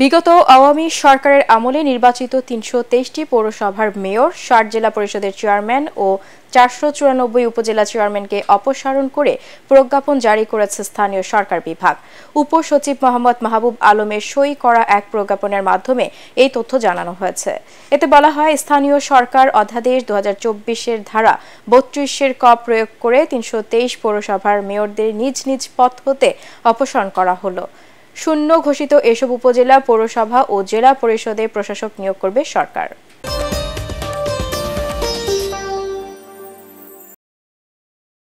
বিগত আওয়ামী সরকারের আমলে নির্বাচিত তিনশো তেইশটি পৌরসভার মেয়র ষাট জেলা পরিষদের চেয়ারম্যান ও চারশো চুরানব্বই উপজেলা চেয়ারম্যানকে অপসারণ করে প্রজ্ঞাপন জারি করেছে স্থানীয় সরকার বিভাগ উপসচিব মোহাম্মদ মাহবুব আলমের সই করা এক প্রজ্ঞাপনের মাধ্যমে এই তথ্য জানানো হয়েছে এতে বলা হয় স্থানীয় সরকার অধ্যাদেশ দু হাজার চব্বিশের ধারা বত্রিশের ক প্রয়োগ করে তিনশো তেইশ পৌরসভার মেয়রদের নিজ নিজ পথ হতে অপসারণ করা হলো শূন্য ঘোষিত এসব উপজেলা পৌরসভা ও জেলা পরিষদে প্রশাসক নিয়োগ করবে সরকার